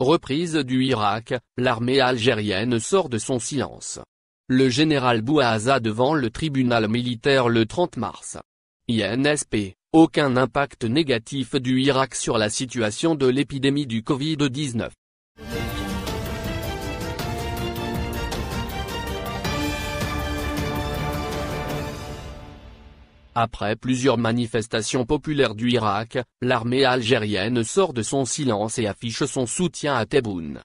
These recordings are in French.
Reprise du Irak, l'armée algérienne sort de son silence. Le général Bouhaza devant le tribunal militaire le 30 mars. INSP, aucun impact négatif du Irak sur la situation de l'épidémie du Covid-19. Après plusieurs manifestations populaires du Irak, l'armée algérienne sort de son silence et affiche son soutien à Tebboune.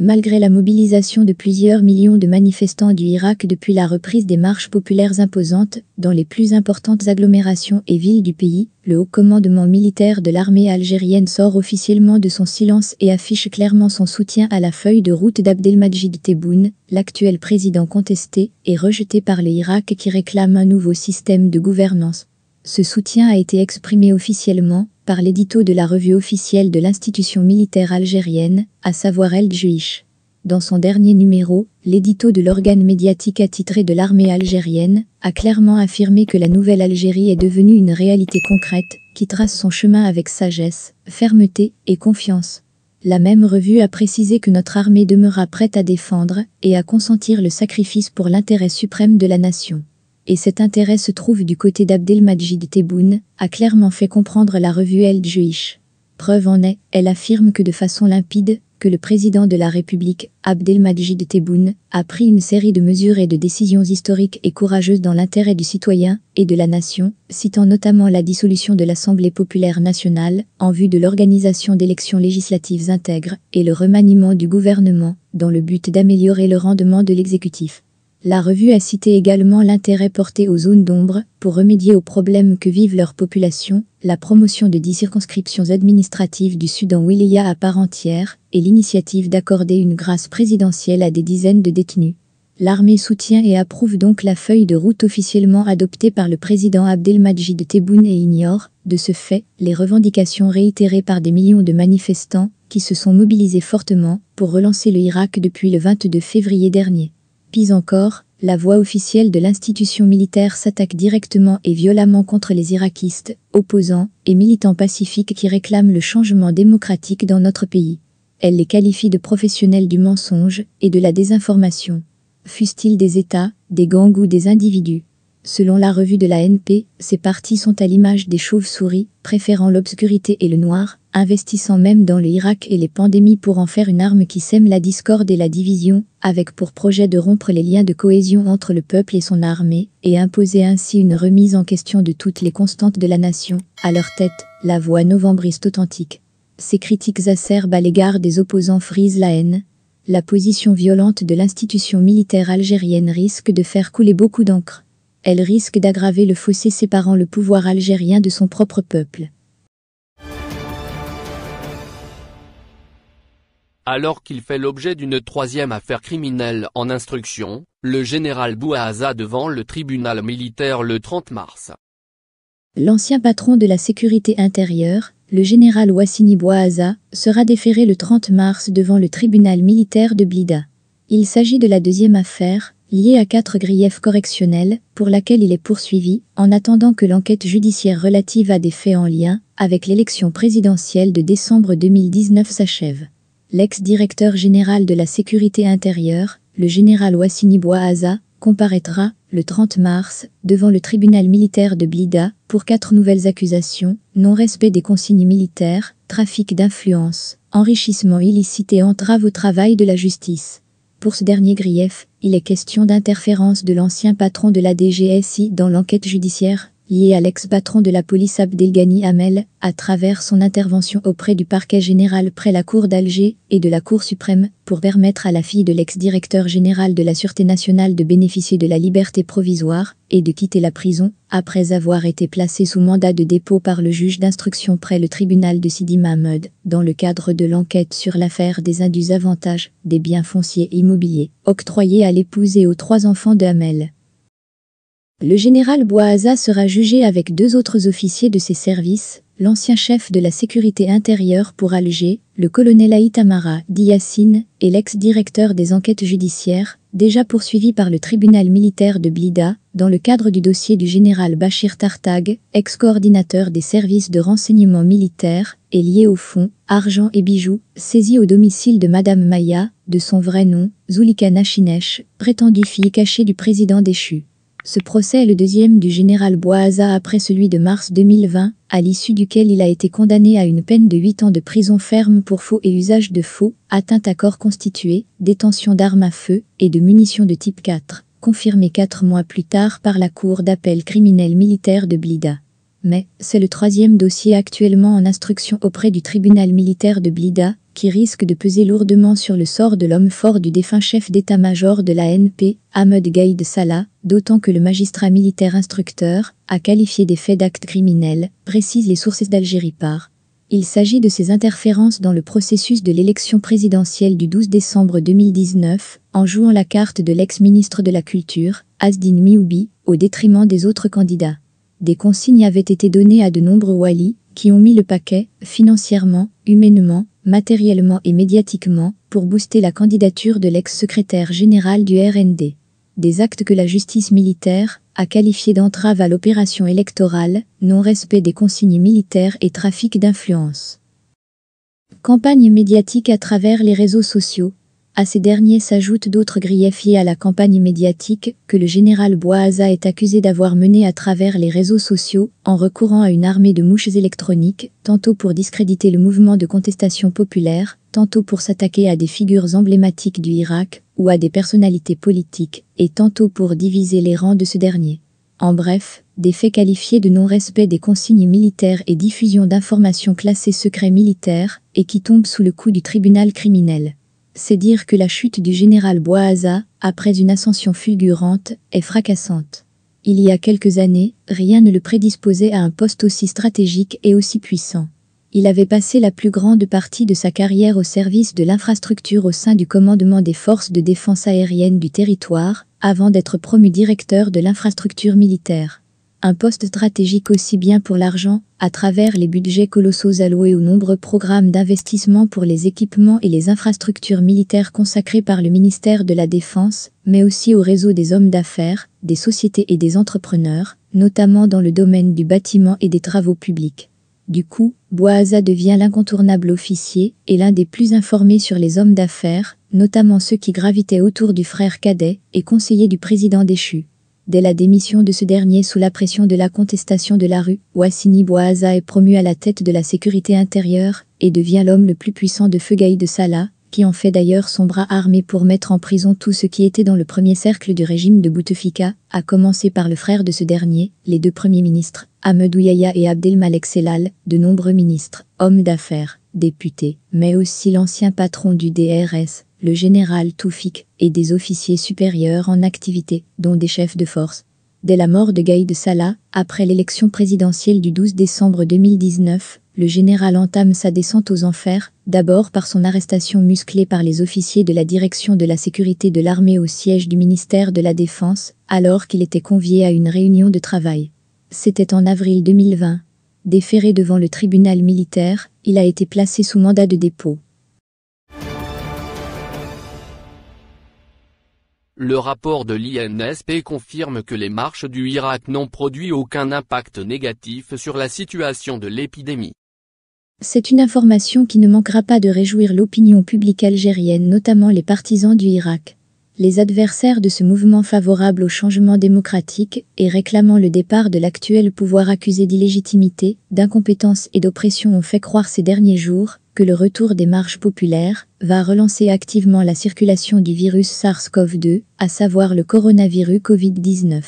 Malgré la mobilisation de plusieurs millions de manifestants du Irak depuis la reprise des marches populaires imposantes dans les plus importantes agglomérations et villes du pays, le haut commandement militaire de l'armée algérienne sort officiellement de son silence et affiche clairement son soutien à la feuille de route d'Abdelmajid Tebboune, l'actuel président contesté et rejeté par les Iraks qui réclame un nouveau système de gouvernance ce soutien a été exprimé officiellement par l'édito de la revue officielle de l'institution militaire algérienne, à savoir El Juish. Dans son dernier numéro, l'édito de l'organe médiatique attitré de l'armée algérienne a clairement affirmé que la nouvelle Algérie est devenue une réalité concrète qui trace son chemin avec sagesse, fermeté et confiance. La même revue a précisé que notre armée demeura prête à défendre et à consentir le sacrifice pour l'intérêt suprême de la nation et cet intérêt se trouve du côté d'Abdelmajid Tebboune, a clairement fait comprendre la revue El Jewish. Preuve en est, elle affirme que de façon limpide, que le président de la République, Abdelmajid Tebboune, a pris une série de mesures et de décisions historiques et courageuses dans l'intérêt du citoyen et de la nation, citant notamment la dissolution de l'Assemblée populaire nationale en vue de l'organisation d'élections législatives intègres et le remaniement du gouvernement dans le but d'améliorer le rendement de l'exécutif. La revue a cité également l'intérêt porté aux zones d'ombre pour remédier aux problèmes que vivent leurs populations, la promotion de dix circonscriptions administratives du sud en Wilaya à part entière et l'initiative d'accorder une grâce présidentielle à des dizaines de détenus. L'armée soutient et approuve donc la feuille de route officiellement adoptée par le président Abdelmajid Tebboune et ignore, de ce fait, les revendications réitérées par des millions de manifestants qui se sont mobilisés fortement pour relancer le Irak depuis le 22 février dernier. Pis encore, la voix officielle de l'institution militaire s'attaque directement et violemment contre les irakistes, opposants et militants pacifiques qui réclament le changement démocratique dans notre pays. Elle les qualifie de professionnels du mensonge et de la désinformation, fussent-ils des États, des gangs ou des individus. Selon la revue de la NP, ces partis sont à l'image des chauves-souris, préférant l'obscurité et le noir, investissant même dans l'Irak et les pandémies pour en faire une arme qui sème la discorde et la division, avec pour projet de rompre les liens de cohésion entre le peuple et son armée, et imposer ainsi une remise en question de toutes les constantes de la nation, à leur tête, la voix novembriste authentique. Ces critiques acerbes à l'égard des opposants frisent la haine. La position violente de l'institution militaire algérienne risque de faire couler beaucoup d'encre. Elle risque d'aggraver le fossé séparant le pouvoir algérien de son propre peuple. Alors qu'il fait l'objet d'une troisième affaire criminelle en instruction, le général Bouaza devant le tribunal militaire le 30 mars. L'ancien patron de la sécurité intérieure, le général Wassini Bouaza, sera déféré le 30 mars devant le tribunal militaire de Blida. Il s'agit de la deuxième affaire, liée à quatre griefs correctionnels, pour laquelle il est poursuivi, en attendant que l'enquête judiciaire relative à des faits en lien avec l'élection présidentielle de décembre 2019 s'achève. L'ex-directeur général de la sécurité intérieure, le général Wassini Bouaza, comparaîtra, le 30 mars, devant le tribunal militaire de Blida, pour quatre nouvelles accusations, non-respect des consignes militaires, trafic d'influence, enrichissement illicite et entrave au travail de la justice. Pour ce dernier grief, il est question d'interférence de l'ancien patron de la DGSI dans l'enquête judiciaire, lié à l'ex-patron de la police Abdelghani Hamel, à travers son intervention auprès du parquet général près la cour d'Alger et de la cour suprême, pour permettre à la fille de l'ex-directeur général de la Sûreté nationale de bénéficier de la liberté provisoire et de quitter la prison, après avoir été placée sous mandat de dépôt par le juge d'instruction près le tribunal de Sidi Mahmoud, dans le cadre de l'enquête sur l'affaire des indus avantages des biens fonciers immobiliers octroyés à l'épouse et aux trois enfants de Hamel. Le général Boaza sera jugé avec deux autres officiers de ses services, l'ancien chef de la sécurité intérieure pour Alger, le colonel Amara Diassine, et l'ex-directeur des enquêtes judiciaires, déjà poursuivi par le tribunal militaire de Blida, dans le cadre du dossier du général Bachir Tartag, ex-coordinateur des services de renseignement militaire, et lié au fonds, argent et bijoux, saisi au domicile de Madame Maya, de son vrai nom, Zulika Nachinesh, prétendue fille cachée du président déchu. Ce procès est le deuxième du général Boaza après celui de mars 2020, à l'issue duquel il a été condamné à une peine de 8 ans de prison ferme pour faux et usage de faux, atteinte à corps constitué, détention d'armes à feu et de munitions de type 4, confirmé 4 mois plus tard par la Cour d'appel criminel militaire de Blida mais c'est le troisième dossier actuellement en instruction auprès du tribunal militaire de Blida, qui risque de peser lourdement sur le sort de l'homme fort du défunt chef d'état-major de la NP, Ahmed Gaïd Salah, d'autant que le magistrat militaire instructeur a qualifié des faits d'actes criminels, précisent les sources d'Algérie par. Il s'agit de ses interférences dans le processus de l'élection présidentielle du 12 décembre 2019, en jouant la carte de l'ex-ministre de la Culture, Asdine Mioubi, au détriment des autres candidats. Des consignes avaient été données à de nombreux walis qui ont mis le paquet, financièrement, humainement, matériellement et médiatiquement, pour booster la candidature de l'ex-secrétaire général du RND. Des actes que la justice militaire a qualifiés d'entrave à l'opération électorale, non-respect des consignes militaires et trafic d'influence. Campagne médiatique à travers les réseaux sociaux, à ces derniers s'ajoutent d'autres griefs liés à la campagne médiatique que le général Boaza est accusé d'avoir menée à travers les réseaux sociaux en recourant à une armée de mouches électroniques, tantôt pour discréditer le mouvement de contestation populaire, tantôt pour s'attaquer à des figures emblématiques du Irak ou à des personnalités politiques, et tantôt pour diviser les rangs de ce dernier. En bref, des faits qualifiés de non-respect des consignes militaires et diffusion d'informations classées secrets militaires et qui tombent sous le coup du tribunal criminel c'est dire que la chute du général Boaza, après une ascension fulgurante, est fracassante. Il y a quelques années, rien ne le prédisposait à un poste aussi stratégique et aussi puissant. Il avait passé la plus grande partie de sa carrière au service de l'infrastructure au sein du commandement des forces de défense aérienne du territoire, avant d'être promu directeur de l'infrastructure militaire un poste stratégique aussi bien pour l'argent, à travers les budgets colossaux alloués aux nombreux programmes d'investissement pour les équipements et les infrastructures militaires consacrés par le ministère de la Défense, mais aussi au réseau des hommes d'affaires, des sociétés et des entrepreneurs, notamment dans le domaine du bâtiment et des travaux publics. Du coup, Boaza devient l'incontournable officier et l'un des plus informés sur les hommes d'affaires, notamment ceux qui gravitaient autour du frère cadet et conseiller du président déchu dès la démission de ce dernier sous la pression de la contestation de la rue, Wassini Bouaza est promu à la tête de la sécurité intérieure et devient l'homme le plus puissant de Feugaï de Salah, qui en fait d'ailleurs son bras armé pour mettre en prison tout ce qui était dans le premier cercle du régime de Bouteflika, à commencer par le frère de ce dernier, les deux premiers ministres, Ahmed et Abdelmalek Selal, de nombreux ministres, hommes d'affaires, député, mais aussi l'ancien patron du DRS, le général Toufik, et des officiers supérieurs en activité, dont des chefs de force. Dès la mort de Gaïd Salah, après l'élection présidentielle du 12 décembre 2019, le général entame sa descente aux enfers, d'abord par son arrestation musclée par les officiers de la direction de la sécurité de l'armée au siège du ministère de la Défense, alors qu'il était convié à une réunion de travail. C'était en avril 2020, Déféré devant le tribunal militaire, il a été placé sous mandat de dépôt. Le rapport de l'INSP confirme que les marches du Irak n'ont produit aucun impact négatif sur la situation de l'épidémie. C'est une information qui ne manquera pas de réjouir l'opinion publique algérienne, notamment les partisans du Irak les adversaires de ce mouvement favorable au changement démocratique et réclamant le départ de l'actuel pouvoir accusé d'illégitimité, d'incompétence et d'oppression ont fait croire ces derniers jours que le retour des marges populaires va relancer activement la circulation du virus SARS-CoV-2, à savoir le coronavirus Covid-19.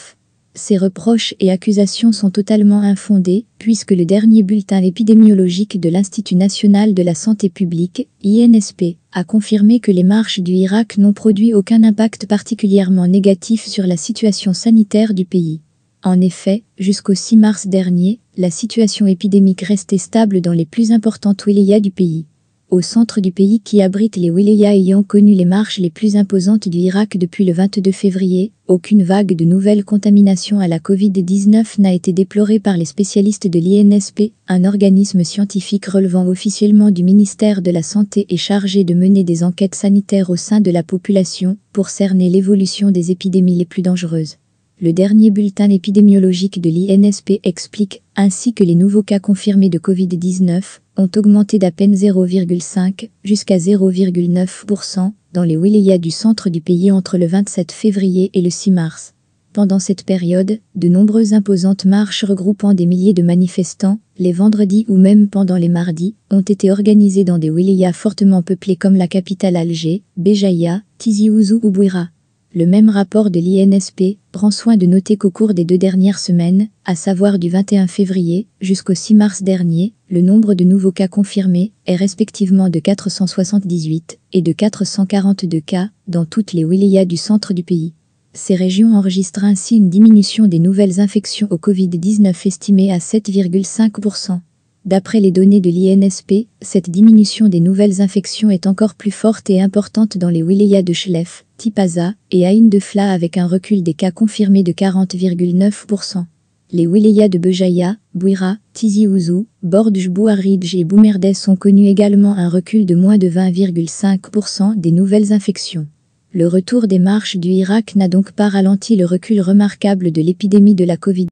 Ces reproches et accusations sont totalement infondées, puisque le dernier bulletin épidémiologique de l'Institut national de la santé publique, INSP, a confirmé que les marches du Irak n'ont produit aucun impact particulièrement négatif sur la situation sanitaire du pays. En effet, jusqu'au 6 mars dernier, la situation épidémique restait stable dans les plus importantes wilayas du pays au centre du pays qui abrite les wilayas ayant connu les marches les plus imposantes du Irak depuis le 22 février, aucune vague de nouvelles contaminations à la Covid-19 n'a été déplorée par les spécialistes de l'INSP, un organisme scientifique relevant officiellement du ministère de la Santé et chargé de mener des enquêtes sanitaires au sein de la population pour cerner l'évolution des épidémies les plus dangereuses. Le dernier bulletin épidémiologique de l'INSP explique ainsi que les nouveaux cas confirmés de Covid-19 ont augmenté d'à peine 0,5 jusqu'à 0,9% dans les wilayas du centre du pays entre le 27 février et le 6 mars. Pendant cette période, de nombreuses imposantes marches regroupant des milliers de manifestants, les vendredis ou même pendant les mardis, ont été organisées dans des wilayas fortement peuplées comme la capitale Alger, Béjaïa, Tizi Ouzou ou Bouira. Le même rapport de l'INSP prend soin de noter qu'au cours des deux dernières semaines, à savoir du 21 février jusqu'au 6 mars dernier, le nombre de nouveaux cas confirmés est respectivement de 478 et de 442 cas dans toutes les wilayas du centre du pays. Ces régions enregistrent ainsi une diminution des nouvelles infections au Covid-19 estimée à 7,5%. D'après les données de l'INSP, cette diminution des nouvelles infections est encore plus forte et importante dans les wilayas de Chlef, Tipaza et Aïn de avec un recul des cas confirmés de 40,9%. Les wilayas de Bejaïa, Bouira, Tizi Ouzou, Bordj Bouaridj et Boumerdès ont connu également un recul de moins de 20,5% des nouvelles infections. Le retour des marches du Irak n'a donc pas ralenti le recul remarquable de l'épidémie de la Covid.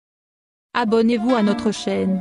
Abonnez-vous à notre chaîne